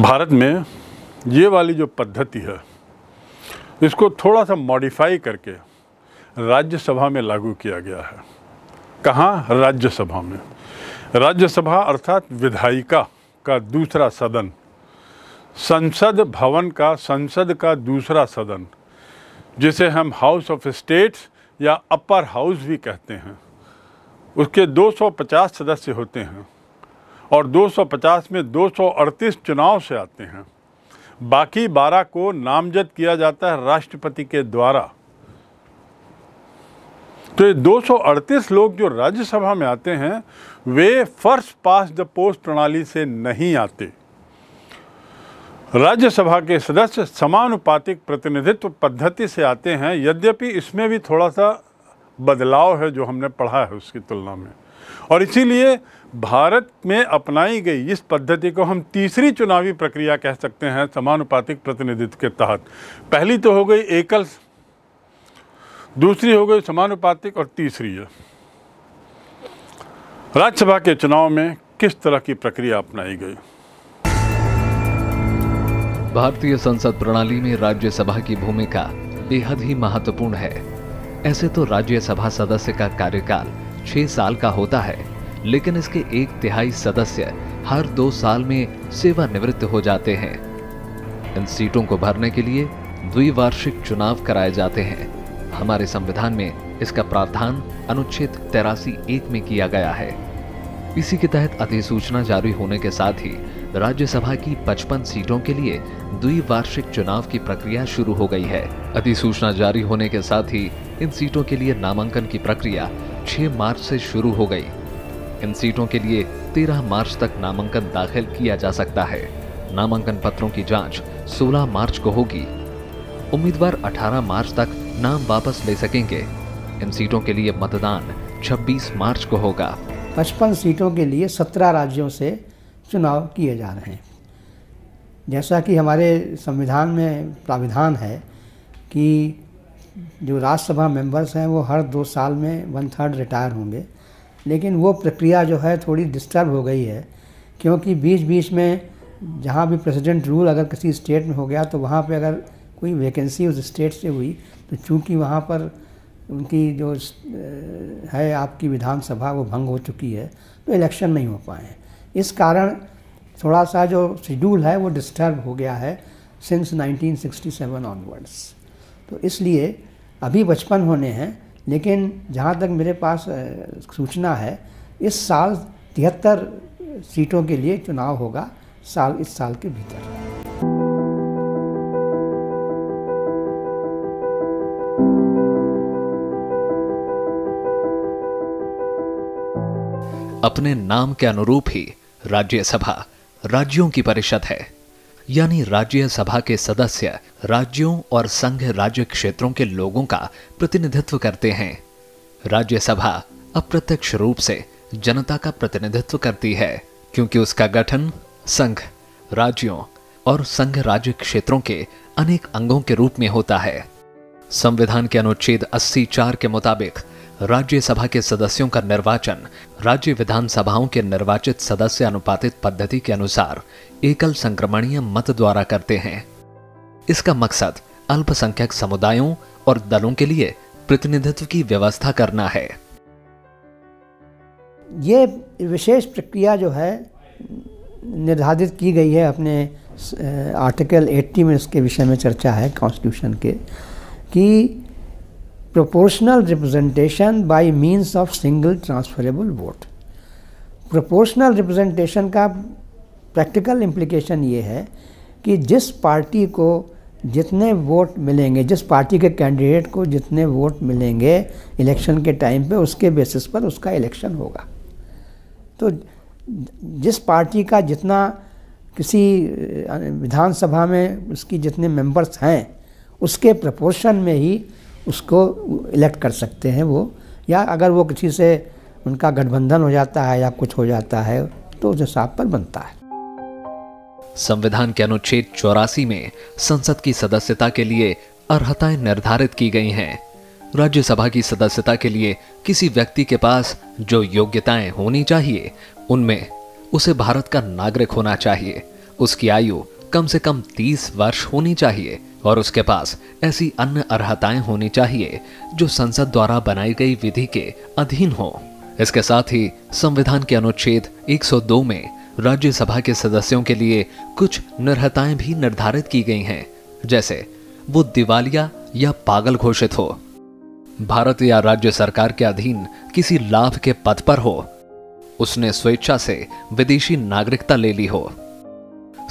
भारत में ये वाली जो पद्धति है इसको थोड़ा सा मॉडिफाई करके राज्यसभा में लागू किया गया है कहाँ राज्यसभा में राज्यसभा अर्थात विधायिका का दूसरा सदन संसद भवन का संसद का दूसरा सदन जिसे हम हाउस ऑफ स्टेट्स या अपर हाउस भी कहते हैं उसके 250 सदस्य होते हैं और 250 में 238 चुनाव से आते हैं बाकी 12 को नामजद किया जाता है राष्ट्रपति के द्वारा तो ये 238 लोग जो राज्यसभा में आते हैं वे फर्स्ट पास द पोस्ट प्रणाली से नहीं आते राज्यसभा के सदस्य समानुपातिक प्रतिनिधित्व पद्धति से आते हैं यद्यपि इसमें भी थोड़ा सा बदलाव है जो हमने पढ़ा है उसकी तुलना में और इसीलिए भारत में अपनाई गई इस पद्धति को हम तीसरी चुनावी प्रक्रिया कह सकते हैं समानुपातिक प्रतिनिधित्व के तहत पहली तो हो गई एकल दूसरी हो गई समानुपातिक और तीसरी है राज्यसभा के चुनाव में किस तरह की प्रक्रिया अपनाई गई भारतीय संसद प्रणाली में राज्यसभा की भूमिका बेहद ही महत्वपूर्ण है ऐसे तो राज्यसभा सदस्य का कार्यकाल छह साल का होता है लेकिन इसके एक तिहाई सदस्य हर दो साल में सेवानिवृत्त हो जाते हैं इन सीटों को भरने के लिए द्विवार्षिक चुनाव कराए जाते हैं हमारे संविधान में इसका प्रावधान अनुच्छेद तेरासी एक में किया गया है इसी के तहत अधिसूचना जारी होने के साथ ही राज्यसभा की 55 सीटों के लिए द्विवार्षिक चुनाव की प्रक्रिया शुरू हो गई है अधिसूचना जारी होने के साथ ही इन सीटों के लिए नामांकन की प्रक्रिया 6 मार्च से शुरू हो गई इन सीटों के लिए 13 मार्च तक नामांकन दाखिल किया जा सकता है नामांकन पत्रों की जांच 16 मार्च को होगी उम्मीदवार 18 मार्च तक नाम वापस ले सकेंगे इन सीटों के लिए मतदान 26 मार्च को होगा पचपन सीटों के लिए सत्रह राज्यों से चुनाव किए जा रहे हैं जैसा कि हमारे संविधान में प्राविधान है कि जो राज्यसभा मेंबर्स हैं वो हर दो साल में वन थर्ड रिटायर होंगे लेकिन वो प्रक्रिया जो है थोड़ी डिस्टर्ब हो गई है क्योंकि बीच बीच में जहाँ भी प्रेसिडेंट रूल अगर किसी स्टेट में हो गया तो वहाँ पे अगर कोई वैकेंसी उस स्टेट से हुई तो चूंकि वहाँ पर उनकी जो है आपकी विधानसभा वो भंग हो चुकी है तो इलेक्शन नहीं हो पाए हैं इस कारण थोड़ा सा जो शेड्यूल है वो डिस्टर्ब हो गया है सिंस 1967 ऑनवर्ड्स तो इसलिए अभी बचपन होने हैं लेकिन जहाँ तक मेरे पास सूचना है इस साल तिहत्तर सीटों के लिए चुनाव होगा साल इस साल के भीतर अपने नाम के अनुरूप ही राज्यसभा राज्यों की परिषद है यानी राज्यसभा के सदस्य राज्यों और संघ राज्य क्षेत्रों के लोगों का प्रतिनिधित्व करते हैं राज्यसभा अप्रत्यक्ष रूप से जनता का प्रतिनिधित्व करती है क्योंकि उसका गठन संघ राज्यों और संघ राज्य क्षेत्रों के अनेक अंगों के रूप में होता है संविधान के अनुच्छेद अस्सी चार के मुताबिक राज्यसभा के सदस्यों का निर्वाचन राज्य विधानसभाओं के निर्वाचित सदस्य अनुपातित पद्धति के अनुसार एकल संक्रमणीय मत द्वारा करते हैं इसका मकसद अल्पसंख्यक समुदायों और दलों के लिए प्रतिनिधित्व की व्यवस्था करना है ये विशेष प्रक्रिया जो है निर्धारित की गई है अपने आर्टिकल 80 में इसके विषय में चर्चा है कॉन्स्टिट्यूशन के कि proportional representation by means of single transferable vote proportional representation का प्रैक्टिकल इम्प्लीकेशन ये है कि जिस पार्टी को जितने वोट मिलेंगे जिस पार्टी के कैंडिडेट को जितने वोट मिलेंगे इलेक्शन के टाइम पे उसके बेसिस पर उसका इलेक्शन होगा तो जिस पार्टी का जितना किसी विधानसभा में उसकी जितने मेंबर्स हैं उसके प्रपोर्शन में ही उसको इलेक्ट कर सकते हैं वो या अगर वो किसी से उनका गठबंधन हो जाता है या कुछ हो जाता है तो उस हिसाब पर बनता है संविधान के अनुच्छेद चौरासी में संसद की सदस्यता के लिए अर्हताएं निर्धारित की गई हैं राज्यसभा की सदस्यता के लिए किसी व्यक्ति के पास जो योग्यताएं होनी चाहिए उनमें उसे भारत का नागरिक होना चाहिए उसकी आयु कम से कम 30 वर्ष होनी चाहिए और उसके पास ऐसी अन्य अर्हताएं होनी चाहिए जो संसद द्वारा बनाई गई विधि के अधीन हो इसके साथ ही संविधान के अनुच्छेद 102 में राज्यसभा के सदस्यों के लिए कुछ निर्हताएं भी निर्धारित की गई हैं जैसे वो दिवालिया या पागल घोषित हो भारत या राज्य सरकार के अधीन किसी लाभ के पद पर हो उसने स्वेच्छा से विदेशी नागरिकता ले ली हो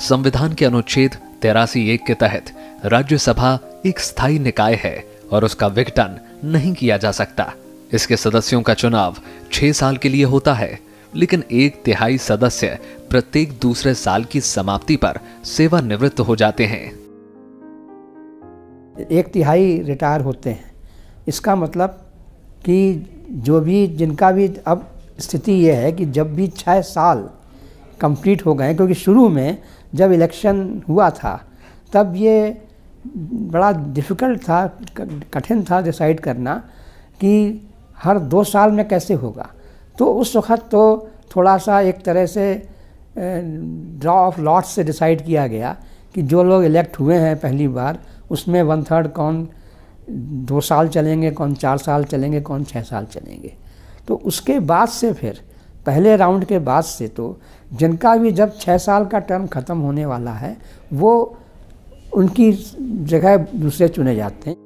संविधान के अनुच्छेद तेरासी एक के तहत राज्यसभा एक स्थायी निकाय है और उसका विघटन नहीं किया जा सकता इसके सदस्यों का चुनाव छह साल के लिए होता है लेकिन एक तिहाई सदस्य प्रत्येक दूसरे साल की समाप्ति पर सेवानिवृत्त हो जाते हैं एक तिहाई रिटायर होते हैं इसका मतलब कि जो भी जिनका भी अब स्थिति यह है कि जब भी छः साल कंप्लीट हो गए क्योंकि शुरू में जब इलेक्शन हुआ था तब ये बड़ा डिफ़िकल्ट था कठिन था डिसाइड करना कि हर दो साल में कैसे होगा तो उस वक़्त तो थोड़ा सा एक तरह से ड्रा ऑफ लॉट से डिसाइड किया गया कि जो लोग इलेक्ट हुए हैं पहली बार उसमें वन थर्ड कौन दो साल चलेंगे कौन चार साल चलेंगे कौन छः साल चलेंगे तो उसके बाद से फिर पहले राउंड के बाद से तो जिनका भी जब छः साल का टर्म ख़त्म होने वाला है वो उनकी जगह दूसरे चुने जाते हैं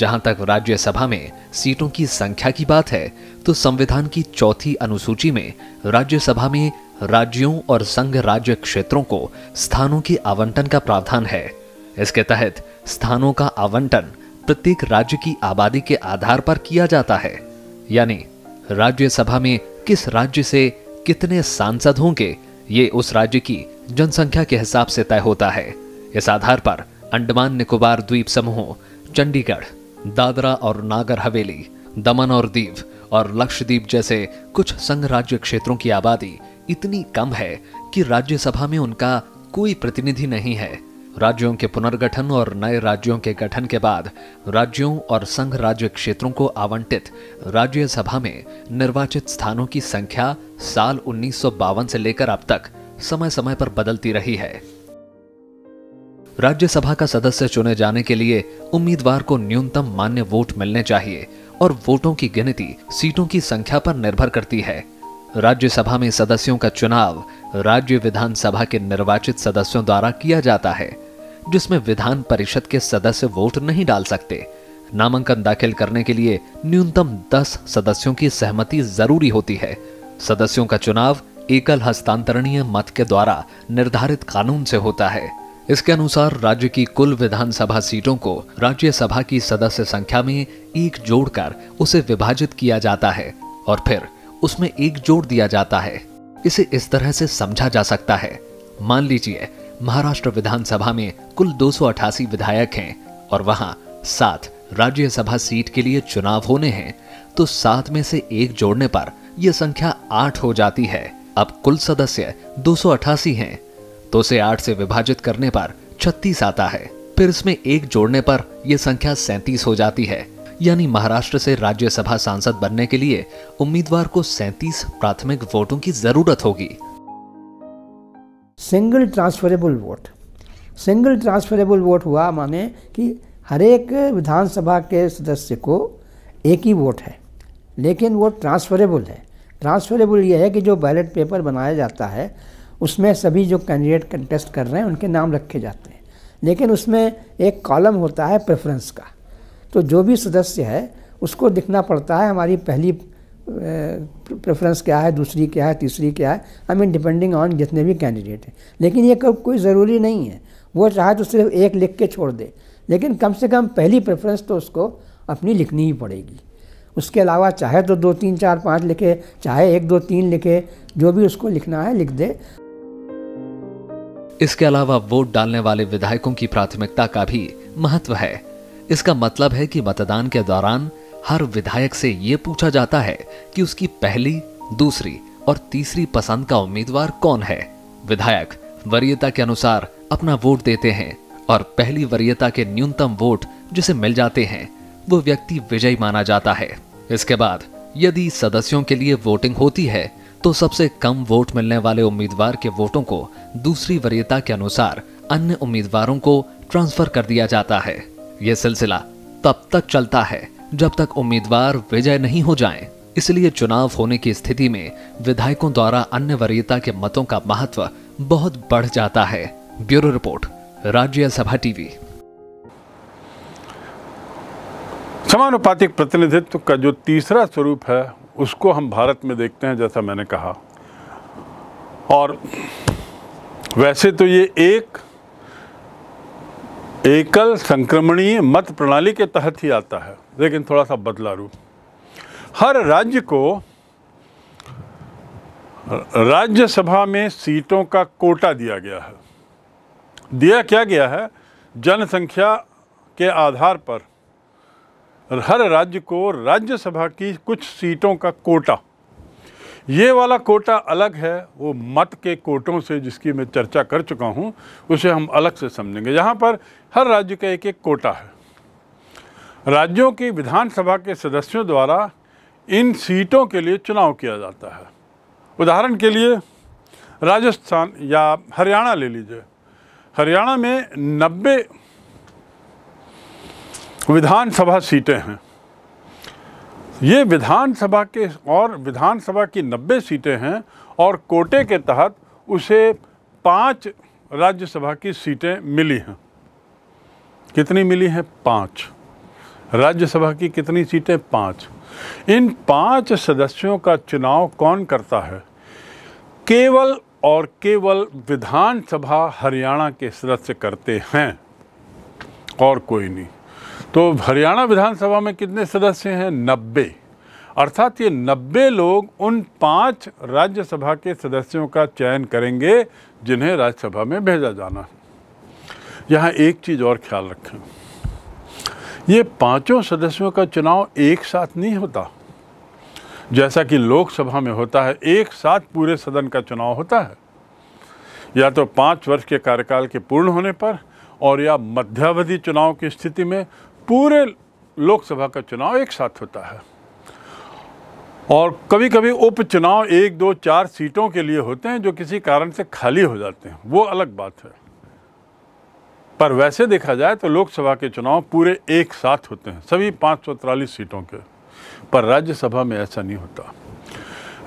जहां तक राज्यसभा में सीटों की संख्या की बात है तो संविधान की चौथी अनुसूची में राज्यसभा में राज्यों और संघ राज्य क्षेत्रों को स्थानों के आवंटन का प्रावधान है इसके तहत स्थानों का आवंटन प्रत्येक राज्य की आबादी के आधार पर किया जाता है यानी राज्यसभा में किस राज्य से कितने सांसद होंगे ये उस राज्य की जनसंख्या के हिसाब से तय होता है इस आधार पर अंडमान निकोबार द्वीप समूह चंडीगढ़ दादरा और नागर हवेली दमन और दीव और लक्षद्वीप जैसे कुछ संघ राज्य क्षेत्रों की आबादी इतनी कम है कि राज्यसभा में उनका कोई प्रतिनिधि नहीं है राज्यों के पुनर्गठन और नए राज्यों के गठन के बाद राज्यों और संघ राज्य क्षेत्रों को आवंटित राज्यसभा में निर्वाचित स्थानों की संख्या साल उन्नीस से लेकर अब तक समय समय पर बदलती रही है राज्यसभा का सदस्य चुने जाने के लिए उम्मीदवार को न्यूनतम मान्य वोट मिलने चाहिए और वोटों की गिनती सीटों की संख्या पर निर्भर करती है राज्यसभा में सदस्यों का चुनाव राज्य विधानसभा के निर्वाचित सदस्यों द्वारा किया जाता है जिसमें विधान परिषद के सदस्य वोट नहीं डाल सकते नामांकन दाखिल करने के लिए न्यूनतम 10 सदस्यों की सहमति जरूरी होती है सदस्यों का चुनाव एकल हस्तांतरणीय मत के द्वारा निर्धारित कानून से होता है इसके अनुसार राज्य की कुल विधानसभा सीटों को राज्यसभा की सदस्य संख्या में एक जोड़कर उसे विभाजित किया जाता है और फिर उसमें एक जोड़ दिया जाता है इसे इस तरह से समझा जा सकता है मान लीजिए महाराष्ट्र विधानसभा में कुल दो विधायक हैं और वहां सात राज्यसभा सीट के लिए चुनाव होने हैं तो सात में से एक जोड़ने पर यह संख्या आठ हो जाती है अब कुल सदस्य दो हैं तो से आठ से विभाजित करने पर छत्तीस आता है फिर इसमें एक जोड़ने पर यह संख्या सैंतीस हो जाती है यानी महाराष्ट्र से राज्यसभा सांसद बनने के लिए उम्मीदवार को सैंतीस प्राथमिक वोटों की जरूरत होगी single transferable vote single transferable vote हुआ माने कि हर एक विधानसभा के सदस्य को एक ही वोट है लेकिन वो ट्रांसफरेबल है ट्रांसफरेबल ये है कि जो बैलेट पेपर बनाया जाता है उसमें सभी जो कैंडिडेट कंटेस्ट कर रहे हैं उनके नाम रखे जाते हैं लेकिन उसमें एक कॉलम होता है प्रेफरेंस का तो जो भी सदस्य है उसको दिखना पड़ता है हमारी पहली प्रेफरेंस क्या है दूसरी क्या है तीसरी क्या है आई मीन डिपेंडिंग ऑन जितने भी कैंडिडेट हैं लेकिन ये कब कोई ज़रूरी नहीं है वो चाहे तो सिर्फ एक लिख के छोड़ दे लेकिन कम से कम पहली प्रेफरेंस तो उसको अपनी लिखनी ही पड़ेगी उसके अलावा चाहे तो दो तीन चार पाँच लिखे चाहे एक दो तीन लिखे जो भी उसको लिखना है लिख दे इसके अलावा वोट डालने वाले विधायकों की प्राथमिकता का भी महत्व है इसका मतलब है कि मतदान के दौरान हर विधायक से यह पूछा जाता है कि उसकी पहली दूसरी और तीसरी पसंद का उम्मीदवार कौन है विधायक वरीयता के अनुसार अपना वोट देते हैं और पहली वरीयता के न्यूनतम वोट जिसे मिल जाते हैं वो व्यक्ति विजयी माना जाता है इसके बाद यदि सदस्यों के लिए वोटिंग होती है तो सबसे कम वोट मिलने वाले उम्मीदवार के वोटों को दूसरी वरीयता के अनुसार अन्य उम्मीदवारों को ट्रांसफर कर दिया जाता है यह सिलसिला तब तक चलता है जब तक उम्मीदवार विजय नहीं हो जाएं, इसलिए चुनाव होने की स्थिति में विधायकों द्वारा अन्य वरीयता के मतों का महत्व बहुत बढ़ जाता है ब्यूरो रिपोर्ट राज्यसभा टीवी समानुपातिक प्रतिनिधित्व का जो तीसरा स्वरूप है उसको हम भारत में देखते हैं जैसा मैंने कहा और वैसे तो ये एक एकल संक्रमणीय मत प्रणाली के तहत ही आता है लेकिन थोड़ा सा बदला रूप हर राज्य को राज्यसभा में सीटों का कोटा दिया गया है दिया क्या गया है जनसंख्या के आधार पर हर राज्य को राज्यसभा की कुछ सीटों का कोटा ये वाला कोटा अलग है वो मत के कोटों से जिसकी मैं चर्चा कर चुका हूँ उसे हम अलग से समझेंगे यहाँ पर हर राज्य का एक एक कोटा है राज्यों की विधानसभा के सदस्यों द्वारा इन सीटों के लिए चुनाव किया जाता है उदाहरण के लिए राजस्थान या हरियाणा ले लीजिए हरियाणा में नब्बे विधानसभा सीटें हैं ये विधानसभा के और विधानसभा की नब्बे सीटें हैं और कोटे के तहत उसे पाँच राज्यसभा की सीटें मिली हैं कितनी मिली हैं पाँच राज्यसभा की कितनी सीटें पांच इन पाँच सदस्यों का चुनाव कौन करता है केवल और केवल विधानसभा हरियाणा के सदस्य करते हैं और कोई नहीं तो हरियाणा विधानसभा में कितने सदस्य हैं नब्बे अर्थात ये नब्बे लोग उन पांच राज्यसभा के सदस्यों का चयन करेंगे जिन्हें राज्यसभा में भेजा जाना यहाँ एक चीज़ और ख्याल रखें ये पांचों सदस्यों का चुनाव एक साथ नहीं होता जैसा कि लोकसभा में होता है एक साथ पूरे सदन का चुनाव होता है या तो पाँच वर्ष के कार्यकाल के पूर्ण होने पर और या मध्यावधि चुनाव की स्थिति में पूरे लोकसभा का चुनाव एक साथ होता है और कभी कभी उपचुनाव एक दो चार सीटों के लिए होते हैं जो किसी कारण से खाली हो जाते हैं वो अलग बात है पर वैसे देखा जाए तो लोकसभा के चुनाव पूरे एक साथ होते हैं सभी पाँच सीटों के पर राज्यसभा में ऐसा नहीं होता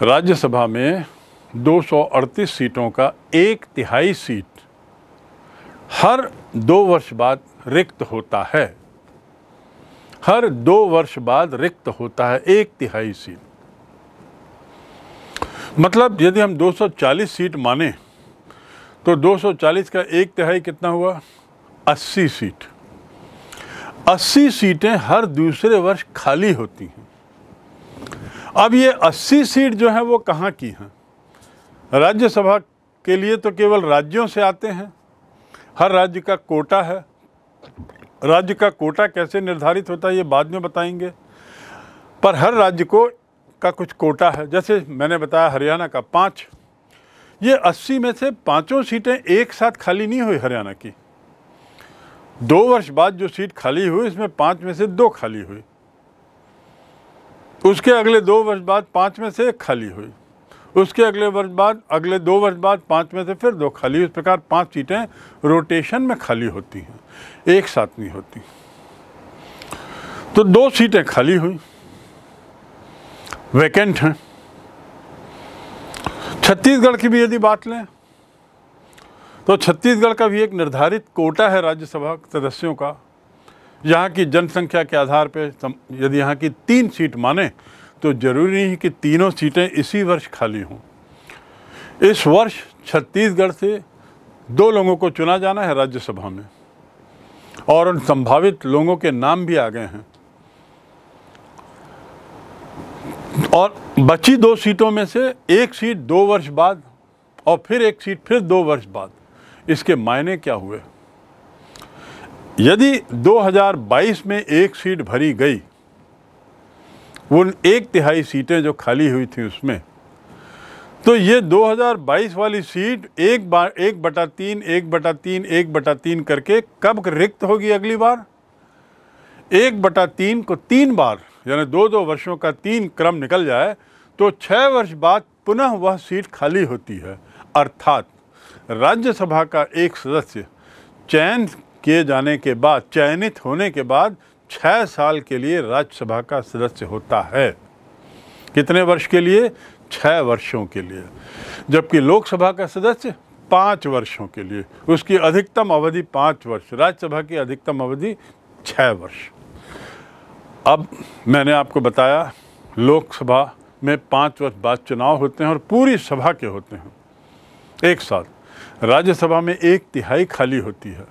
राज्यसभा में 238 सीटों का एक तिहाई सीट हर दो वर्ष बाद रिक्त होता है हर दो वर्ष बाद रिक्त होता है एक तिहाई सीट मतलब यदि हम 240 सीट माने तो 240 का एक तिहाई कितना हुआ 80 सीट 80 सीटें हर दूसरे वर्ष खाली होती हैं अब ये 80 सीट जो है वो कहाँ की हैं राज्यसभा के लिए तो केवल राज्यों से आते हैं हर राज्य का कोटा है राज्य का कोटा कैसे निर्धारित होता है ये बाद में बताएंगे पर हर राज्य को का कुछ कोटा है जैसे मैंने बताया हरियाणा का पाँच ये अस्सी में से पाँचों सीटें एक साथ खाली नहीं हुई हरियाणा की दो वर्ष बाद जो सीट खाली हुई इसमें पाँच में से दो खाली हुई उसके अगले दो वर्ष बाद पाँच में से एक खाली हुई उसके अगले वर्ष बाद अगले दो वर्ष बाद पाँच में से फिर दो खाली इस प्रकार पाँच सीटें रोटेशन में खाली होती हैं एक साथ नहीं होती तो दो सीटें खाली हुई वैकेंट हैं छत्तीसगढ़ की भी यदि बात लें तो छत्तीसगढ़ का भी एक निर्धारित कोटा है राज्यसभा सदस्यों का यहाँ की जनसंख्या के आधार पर यदि यहाँ की तीन सीट माने तो ज़रूरी नहीं कि तीनों सीटें इसी वर्ष खाली हों इस वर्ष छत्तीसगढ़ से दो लोगों को चुना जाना है राज्यसभा में और उन संभावित लोगों के नाम भी आ गए हैं और बची दो सीटों में से एक सीट दो वर्ष बाद और फिर एक सीट फिर दो वर्ष बाद इसके मायने क्या हुए यदि 2022 में एक सीट भरी गई उन एक तिहाई सीटें जो खाली हुई थी उसमें तो ये 2022 वाली सीट एक बार एक बटा तीन एक बटा तीन एक बटा तीन करके कब रिक्त होगी अगली बार एक बटा तीन को तीन बार यानी दो दो वर्षों का तीन क्रम निकल जाए तो छः वर्ष बाद पुनः वह सीट खाली होती है अर्थात राज्यसभा का एक सदस्य चयन किए जाने के बाद चयनित होने के बाद छः साल के लिए राज्यसभा का सदस्य होता है कितने वर्ष के लिए छः वर्षों के लिए जबकि लोकसभा का सदस्य पाँच वर्षों के लिए उसकी अधिकतम अवधि पाँच वर्ष राज्यसभा की अधिकतम अवधि छः वर्ष अब मैंने आपको बताया लोकसभा में पाँच वर्ष बाद चुनाव होते हैं और पूरी सभा के होते हैं एक साथ राज्यसभा में एक तिहाई खाली होती है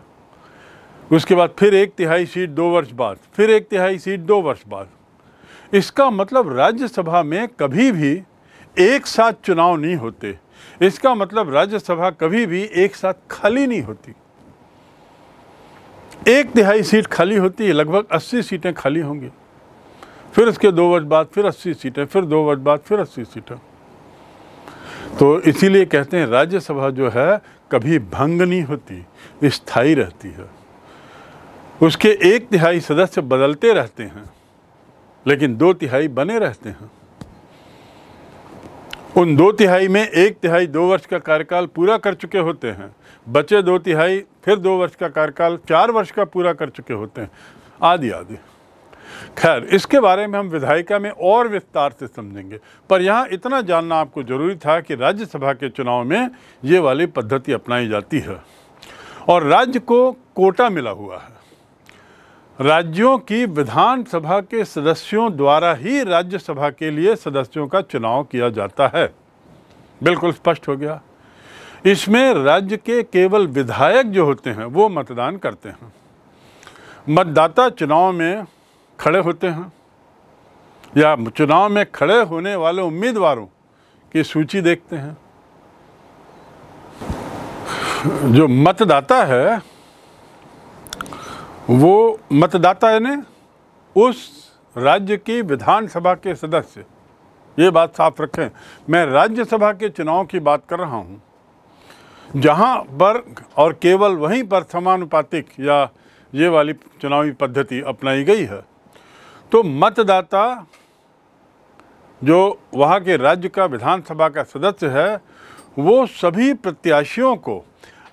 उसके बाद फिर एक तिहाई सीट दो वर्ष बाद फिर एक तिहाई सीट दो वर्ष बाद इसका मतलब राज्यसभा में कभी भी एक साथ चुनाव नहीं होते इसका मतलब राज्यसभा कभी भी एक साथ खाली नहीं होती एक तिहाई सीट खाली होती है लगभग 80 सीटें खाली होंगी फिर उसके दो वर्ष बाद फिर 80 सीटें फिर दो वर्ष बाद फिर 80 सीटें तो इसीलिए कहते हैं राज्यसभा जो है कभी भंग नहीं होती स्थायी रहती है उसके एक तिहाई सदस्य बदलते रहते हैं लेकिन दो तिहाई बने रहते हैं उन दो तिहाई में एक तिहाई दो वर्ष का कार्यकाल पूरा कर चुके होते हैं बचे दो तिहाई फिर दो वर्ष का कार्यकाल चार वर्ष का पूरा कर चुके होते हैं आदि आदि खैर इसके बारे में हम विधायिका में और विस्तार से समझेंगे पर यहाँ इतना जानना आपको ज़रूरी था कि राज्यसभा के चुनाव में ये वाली पद्धति अपनाई जाती है और राज्य को कोटा मिला हुआ है राज्यों की विधानसभा के सदस्यों द्वारा ही राज्यसभा के लिए सदस्यों का चुनाव किया जाता है बिल्कुल स्पष्ट हो गया इसमें राज्य के केवल विधायक जो होते हैं वो मतदान करते हैं मतदाता चुनाव में खड़े होते हैं या चुनाव में खड़े होने वाले उम्मीदवारों की सूची देखते हैं जो मतदाता है वो मतदाता ने उस राज्य की विधानसभा के सदस्य ये बात साफ रखें मैं राज्यसभा के चुनाव की बात कर रहा हूँ जहाँ पर और केवल वहीं पर समानुपातिक या ये वाली चुनावी पद्धति अपनाई गई है तो मतदाता जो वहाँ के राज्य का विधानसभा का सदस्य है वो सभी प्रत्याशियों को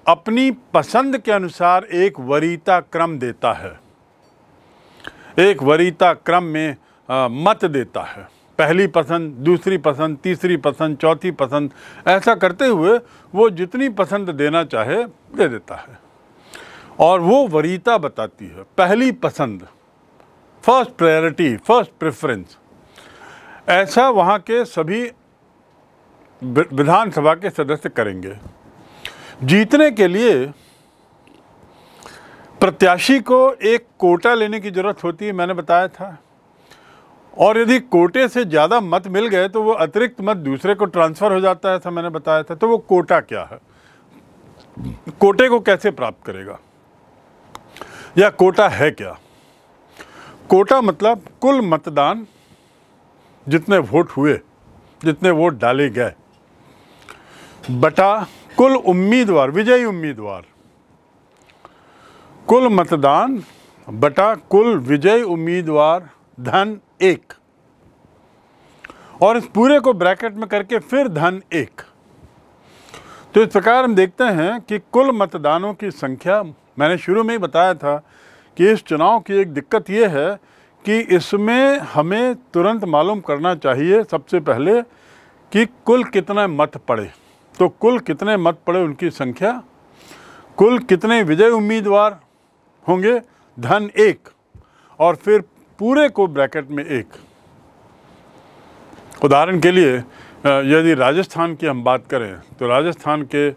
अपनी पसंद के अनुसार एक वरीता क्रम देता है एक वरीता क्रम में आ, मत देता है पहली पसंद दूसरी पसंद तीसरी पसंद चौथी पसंद ऐसा करते हुए वो जितनी पसंद देना चाहे दे देता है और वो वरीता बताती है पहली पसंद फर्स्ट प्रायोरिटी फर्स्ट प्रेफरेंस ऐसा वहाँ के सभी विधानसभा के सदस्य करेंगे जीतने के लिए प्रत्याशी को एक कोटा लेने की ज़रूरत होती है मैंने बताया था और यदि कोटे से ज़्यादा मत मिल गए तो वो अतिरिक्त मत दूसरे को ट्रांसफ़र हो जाता है ऐसा मैंने बताया था तो वो कोटा क्या है कोटे को कैसे प्राप्त करेगा या कोटा है क्या कोटा मतलब कुल मतदान जितने वोट हुए जितने वोट डाले गए बटा कुल उम्मीदवार विजयी उम्मीदवार कुल मतदान बटा कुल विजयी उम्मीदवार धन एक और इस पूरे को ब्रैकेट में करके फिर धन एक तो इस प्रकार हम देखते हैं कि कुल मतदानों की संख्या मैंने शुरू में ही बताया था कि इस चुनाव की एक दिक्कत ये है कि इसमें हमें तुरंत मालूम करना चाहिए सबसे पहले कि कुल कितना मत पड़े तो कुल कितने मत पड़े उनकी संख्या कुल कितने विजय उम्मीदवार होंगे धन एक और फिर पूरे को ब्रैकेट में एक उदाहरण के लिए यदि राजस्थान की हम बात करें तो राजस्थान के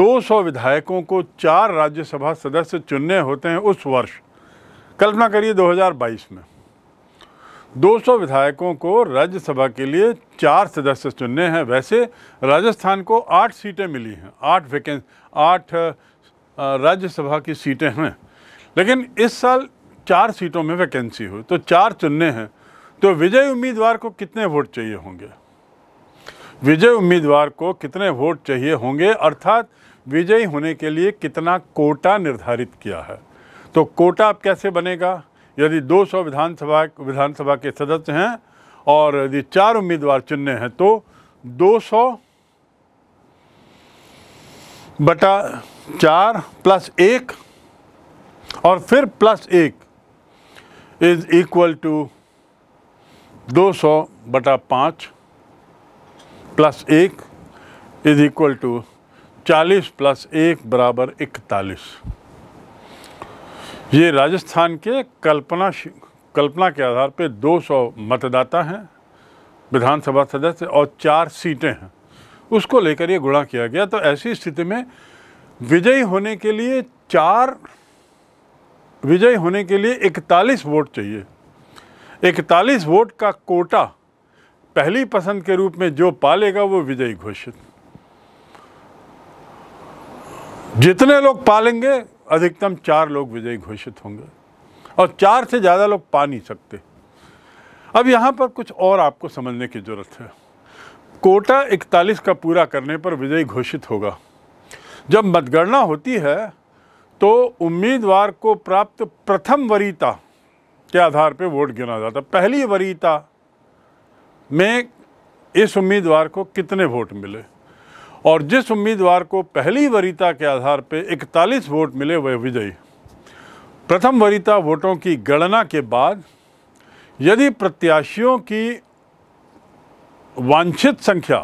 200 विधायकों को चार राज्यसभा सदस्य चुनने होते हैं उस वर्ष कल्पना करिए 2022 में 200 विधायकों को राज्यसभा के लिए चार सदस्य चुनने हैं वैसे राजस्थान को आठ सीटें मिली हैं आठ वैकेंस आठ राज्यसभा की सीटें हैं लेकिन इस साल चार सीटों में वैकेंसी हुई तो चार चुनने हैं तो विजय उम्मीदवार को कितने वोट चाहिए होंगे विजय उम्मीदवार को कितने वोट चाहिए होंगे अर्थात विजयी होने के लिए कितना कोटा निर्धारित किया है तो कोटा अब कैसे बनेगा यदि 200 विधानसभा विधानसभा के सदस्य हैं और यदि चार उम्मीदवार चुनने हैं तो 200 बटा चार प्लस एक और फिर प्लस एक इज इक्वल टू 200 बटा पाँच प्लस एक इज इक्वल टू चालीस प्लस एक बराबर इकतालीस ये राजस्थान के कल्पना कल्पना के आधार पर 200 मतदाता हैं विधानसभा सदस्य और चार सीटें हैं उसको लेकर ये गुणा किया गया तो ऐसी स्थिति में विजयी होने के लिए चार विजयी होने के लिए 41 वोट चाहिए 41 वोट का कोटा पहली पसंद के रूप में जो पालेगा वो विजयी घोषित जितने लोग पालेंगे अधिकतम चार लोग विजयी घोषित होंगे और चार से ज़्यादा लोग पा नहीं सकते अब यहाँ पर कुछ और आपको समझने की ज़रूरत है कोटा 41 का पूरा करने पर विजयी घोषित होगा जब मतगणना होती है तो उम्मीदवार को प्राप्त प्रथम वरीता के आधार पर वोट गिना जाता पहली वरीता में इस उम्मीदवार को कितने वोट मिले और जिस उम्मीदवार को पहली वरीता के आधार पर 41 वोट मिले वह विजयी प्रथम वरीता वोटों की गणना के बाद यदि प्रत्याशियों की वांछित संख्या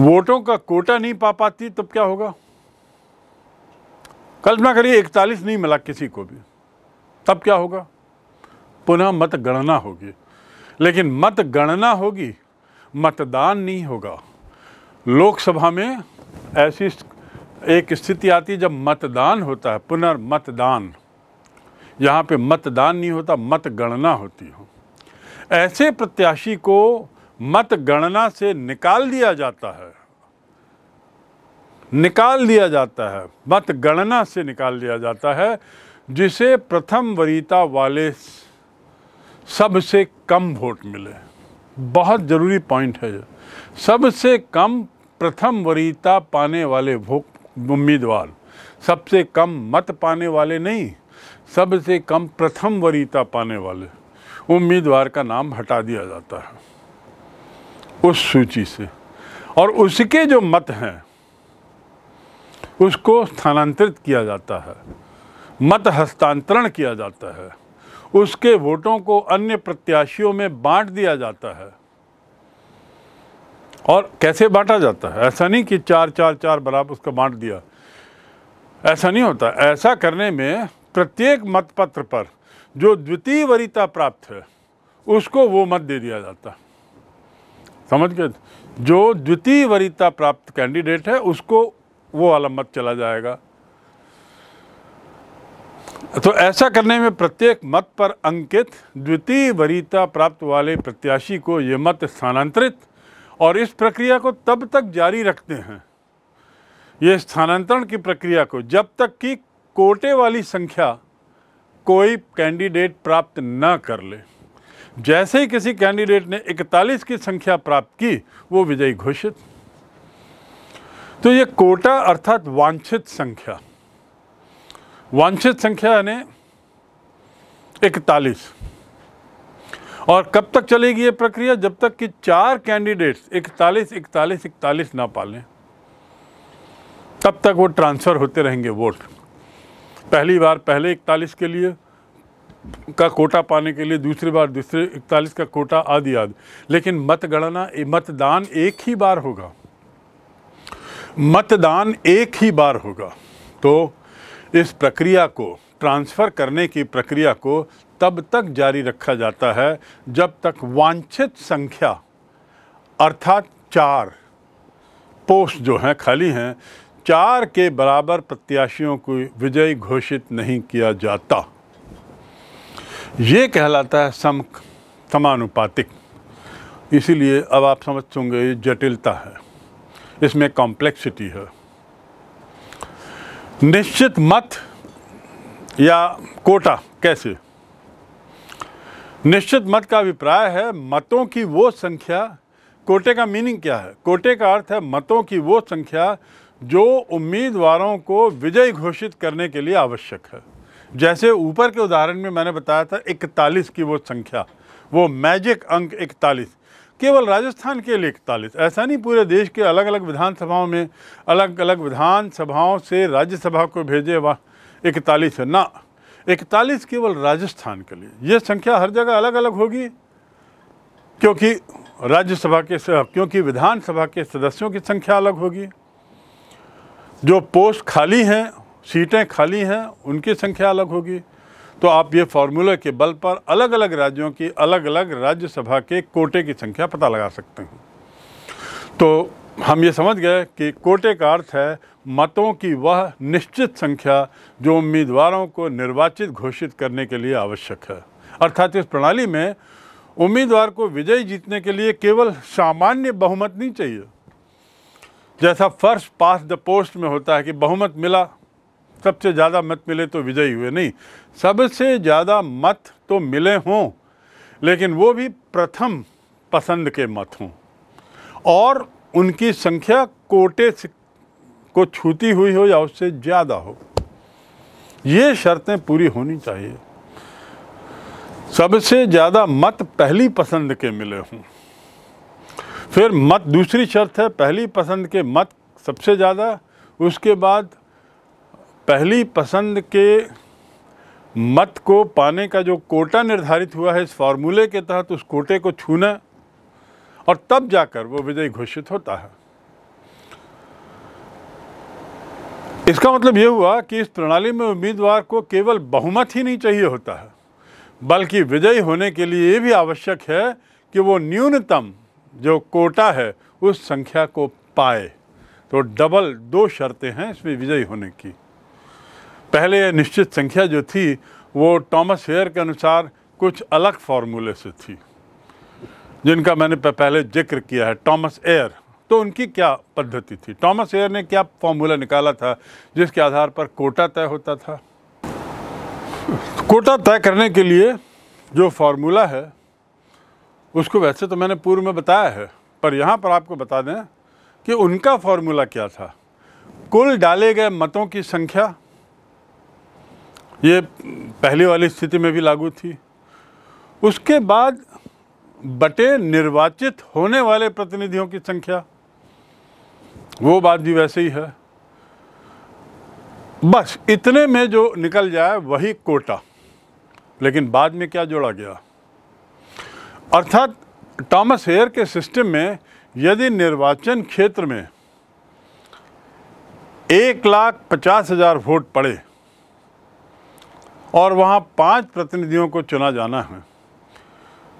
वोटों का कोटा नहीं पा पाती तब क्या होगा कल्पना करिए इकतालीस नहीं मिला किसी को भी तब क्या होगा पुनः मतगणना होगी लेकिन मतगणना होगी मतदान नहीं होगा लोकसभा में ऐसी एक स्थिति आती है जब मतदान होता है पुनर्मतदान यहाँ पे मतदान नहीं होता मतगणना होती हो ऐसे प्रत्याशी को मतगणना से निकाल दिया जाता है निकाल दिया जाता है मतगणना से निकाल दिया जाता है जिसे प्रथम वरीता वाले सबसे कम वोट मिले बहुत ज़रूरी पॉइंट है सबसे कम प्रथम वरीयता पाने वाले उम्मीदवार सबसे कम मत पाने वाले नहीं सबसे कम प्रथम वरीयता पाने वाले उम्मीदवार का नाम हटा दिया जाता है उस सूची से और उसके जो मत हैं उसको स्थानांतरित किया जाता है मत हस्तांतरण किया जाता है उसके वोटों को अन्य प्रत्याशियों में बांट दिया जाता है और कैसे बांटा जाता है ऐसा नहीं कि चार चार चार बराबर उसका बांट दिया ऐसा नहीं होता ऐसा करने में प्रत्येक मतपत्र पर जो द्वितीय वरीता प्राप्त है उसको वो मत दे दिया जाता समझ गए जो द्वितीय वरीता प्राप्त कैंडिडेट है उसको वो वाला मत चला जाएगा तो ऐसा करने में प्रत्येक मत पर अंकित द्वितीय वरीयता प्राप्त वाले प्रत्याशी को ये मत स्थानांतरित और इस प्रक्रिया को तब तक जारी रखते हैं ये स्थानांतरण की प्रक्रिया को जब तक कि कोटे वाली संख्या कोई कैंडिडेट प्राप्त न कर ले जैसे ही किसी कैंडिडेट ने 41 की संख्या प्राप्त की वो विजयी घोषित तो ये कोटा अर्थात वांछित संख्या वांछित संख्या यानी इकतालीस और कब तक चलेगी ये प्रक्रिया जब तक कि चार कैंडिडेट्स इकतालीस इकतालीस इकतालीस ना पालें तब तक वो ट्रांसफ़र होते रहेंगे वोट पहली बार पहले इकतालीस के लिए का कोटा पाने के लिए दूसरी बार दूसरे इकतालीस का कोटा आदि आदि लेकिन मतगणना मतदान एक ही बार होगा मतदान एक ही बार होगा तो इस प्रक्रिया को ट्रांसफ़र करने की प्रक्रिया को तब तक जारी रखा जाता है जब तक वांछित संख्या अर्थात चार पोस्ट जो हैं खाली हैं चार के बराबर प्रत्याशियों को विजयी घोषित नहीं किया जाता ये कहलाता है सम समानुपातिक इसीलिए अब आप समझ होंगे ये जटिलता है इसमें कॉम्प्लेक्सिटी है निश्चित मत या कोटा कैसे निश्चित मत का अभिप्राय है मतों की वो संख्या कोटे का मीनिंग क्या है कोटे का अर्थ है मतों की वो संख्या जो उम्मीदवारों को विजयी घोषित करने के लिए आवश्यक है जैसे ऊपर के उदाहरण में मैंने बताया था 41 की वो संख्या वो मैजिक अंक 41 केवल राजस्थान के लिए इकतालीस ऐसा नहीं पूरे देश के अलग अलग विधानसभाओं में अलग अलग विधानसभाओं से राज्यसभा को भेजे वह इकतालीस है ना इकतालीस केवल राजस्थान के लिए यह संख्या हर जगह अलग अलग होगी क्योंकि राज्यसभा के क्योंकि विधानसभा के सदस्यों की संख्या अलग होगी जो पोस्ट खाली हैं सीटें खाली हैं उनकी संख्या अलग होगी तो आप ये फार्मूले के बल पर अलग अलग राज्यों की अलग अलग राज्यसभा के कोटे की संख्या पता लगा सकते हैं तो हम ये समझ गए कि कोटे का अर्थ है मतों की वह निश्चित संख्या जो उम्मीदवारों को निर्वाचित घोषित करने के लिए आवश्यक है अर्थात इस प्रणाली में उम्मीदवार को विजय जीतने के लिए केवल सामान्य बहुमत नहीं चाहिए जैसा फर्स्ट पास द पोस्ट में होता है कि बहुमत मिला सबसे ज़्यादा मत मिले तो विजयी हुए नहीं सबसे ज़्यादा मत तो मिले हों लेकिन वो भी प्रथम पसंद के मत हों और उनकी संख्या कोटे को छूती हुई हो या उससे ज़्यादा हो ये शर्तें पूरी होनी चाहिए सबसे ज़्यादा मत पहली पसंद के मिले हों फिर मत दूसरी शर्त है पहली पसंद के मत सबसे ज़्यादा उसके बाद पहली पसंद के मत को पाने का जो कोटा निर्धारित हुआ है इस फार्मूले के तहत उस कोटे को छूना और तब जाकर वो विजय घोषित होता है इसका मतलब ये हुआ कि इस प्रणाली में उम्मीदवार को केवल बहुमत ही नहीं चाहिए होता है बल्कि विजयी होने के लिए ये भी आवश्यक है कि वो न्यूनतम जो कोटा है उस संख्या को पाए तो डबल दो शर्तें हैं इसमें विजयी होने की पहले निश्चित संख्या जो थी वो टॉमस हेयर के अनुसार कुछ अलग फार्मूले से थी जिनका मैंने पहले जिक्र किया है टॉमस एयर तो उनकी क्या पद्धति थी टॉमस एयर ने क्या फॉर्मूला निकाला था जिसके आधार पर कोटा तय होता था कोटा तय करने के लिए जो फार्मूला है उसको वैसे तो मैंने पूर्व में बताया है पर यहाँ पर आपको बता दें कि उनका फार्मूला क्या था कुल डाले गए मतों की संख्या ये पहले वाली स्थिति में भी लागू थी उसके बाद बटे निर्वाचित होने वाले प्रतिनिधियों की संख्या वो बात भी वैसे ही है बस इतने में जो निकल जाए वही कोटा लेकिन बाद में क्या जोड़ा गया अर्थात टॉमस हेयर के सिस्टम में यदि निर्वाचन क्षेत्र में एक लाख पचास हज़ार वोट पड़े और वहाँ पांच प्रतिनिधियों को चुना जाना है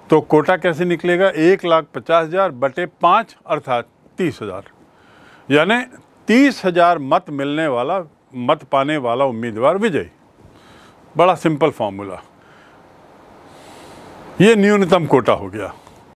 तो कोटा कैसे निकलेगा एक लाख पचास हज़ार बटे पाँच अर्थात तीस हज़ार यानी तीस हज़ार मत मिलने वाला मत पाने वाला उम्मीदवार विजयी बड़ा सिंपल फॉर्मूला ये न्यूनतम कोटा हो गया